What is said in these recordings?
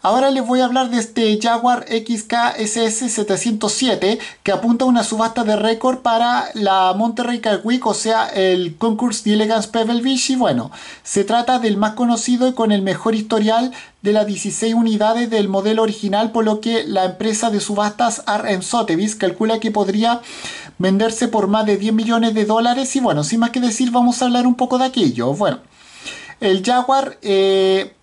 Ahora les voy a hablar de este Jaguar xk ss 707 que apunta a una subasta de récord para la Monterrey Car Week, o sea, el Concours d'Elegance Pebble Beach. Y bueno, se trata del más conocido y con el mejor historial de las 16 unidades del modelo original, por lo que la empresa de subastas RM Sotheby's calcula que podría venderse por más de 10 millones de dólares. Y bueno, sin más que decir, vamos a hablar un poco de aquello. Bueno, el Jaguar. Eh,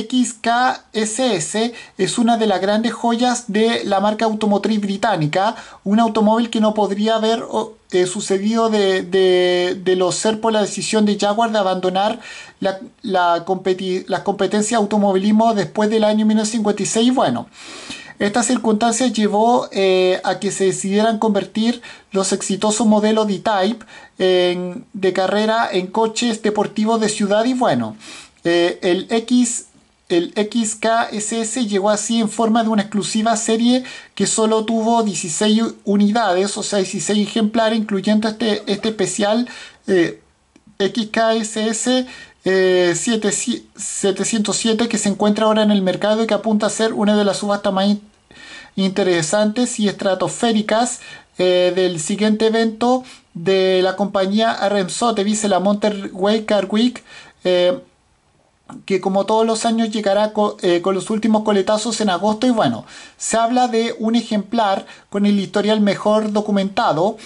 XKSS es una de las grandes joyas de la marca automotriz británica, un automóvil que no podría haber eh, sucedido de, lo ser por la decisión de Jaguar de abandonar la, competencia de automovilismo después del año 1956. Bueno, esta circunstancia llevó eh, a que se decidieran convertir los exitosos modelos d type de carrera en coches deportivos de ciudad y bueno, eh, el X el XKSS llegó así en forma de una exclusiva serie que solo tuvo 16 unidades, o sea, 16 ejemplares, incluyendo este, este especial eh, XKSS 707 eh, que se encuentra ahora en el mercado y que apunta a ser una de las subastas más interesantes y estratosféricas eh, del siguiente evento de la compañía te dice la Monterway Car Week que como todos los años llegará eh, con, los últimos coletazos en agosto y bueno, se habla de un ejemplar con el historial mejor documentado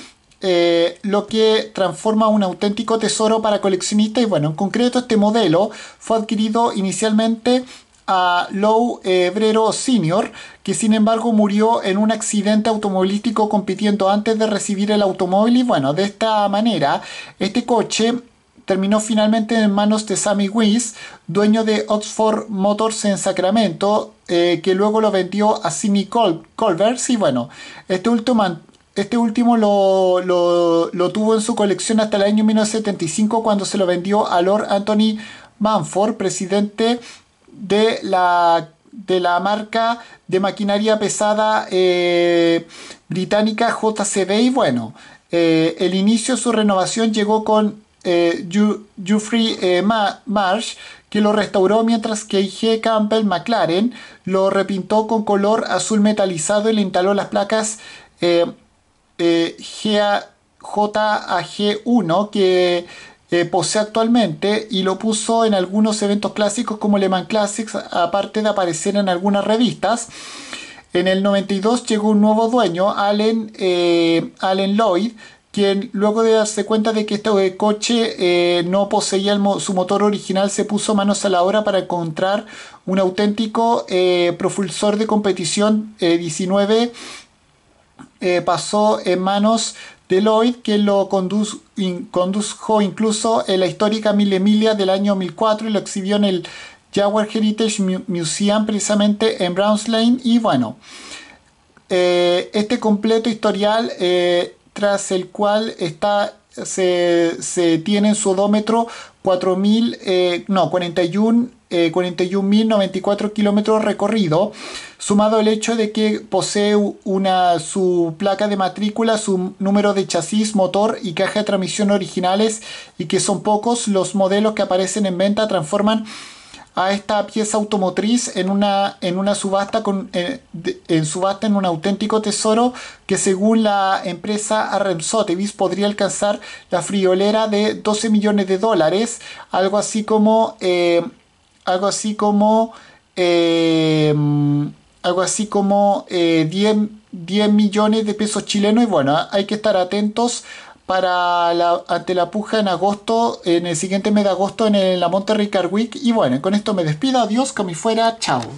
eh, lo que transforma un auténtico tesoro para coleccionistas. Y bueno, en concreto este modelo fue adquirido inicialmente a Lou Ebrero eh, Sr., que sin embargo murió en un accidente automovilístico compitiendo antes de recibir el automóvil. Y bueno, de esta manera, este coche terminó finalmente en manos de Sammy Weiss, dueño de Oxford Motors en Sacramento, eh, que luego lo vendió a Sidney Col Y bueno, este último, este último lo, tuvo en su colección hasta el año 1975 cuando se lo vendió a Lord Anthony Manford, presidente de la, de la marca de maquinaria pesada eh, británica JCB. Y bueno, eh, el inicio de su renovación llegó con eh, Jeffrey eh, Marsh, que lo restauró mientras que G. Campbell McLaren lo repintó con color azul metalizado y le instaló las placas eh, 1 eh, que posee actualmente y lo puso en algunos eventos clásicos como Le Mans Classics, aparte de aparecer en algunas revistas. En el 92 llegó un nuevo dueño, Allen, Allen Lloyd, quien luego de darse cuenta de que este coche eh, no poseía su motor original, se puso manos a la obra para encontrar un auténtico eh, propulsor de competición 19. Eh, pasó en manos de Lloyd, que lo condujo incluso en la histórica Mil Emilia del año 2004 y lo exhibió en el Jaguar Heritage Museum, precisamente en Browns Lane. Y bueno, este completo historial tras el cual está, se, tiene en su odómetro 4.000, eh, no, 41 41.094 eh, kilómetros recorrido, sumado el hecho de que posee una, su placa de matrícula, su número de chasis, motor y caja de transmisión originales y que son pocos los modelos que aparecen en venta, transforman a esta pieza automotriz en una, en una subasta con, eh, en, subasta en un auténtico tesoro que según la empresa Arremsotevis podría alcanzar la friolera de 12 millones de dólares, algo así como eh, algo así como eh, algo así como 10 millones de pesos chilenos y bueno, hay que estar atentos para la, ante la puja en agosto, en el siguiente mes de agosto en, la Monterrey Car Week. Y bueno, con esto me despido, adiós, como fuera, chao.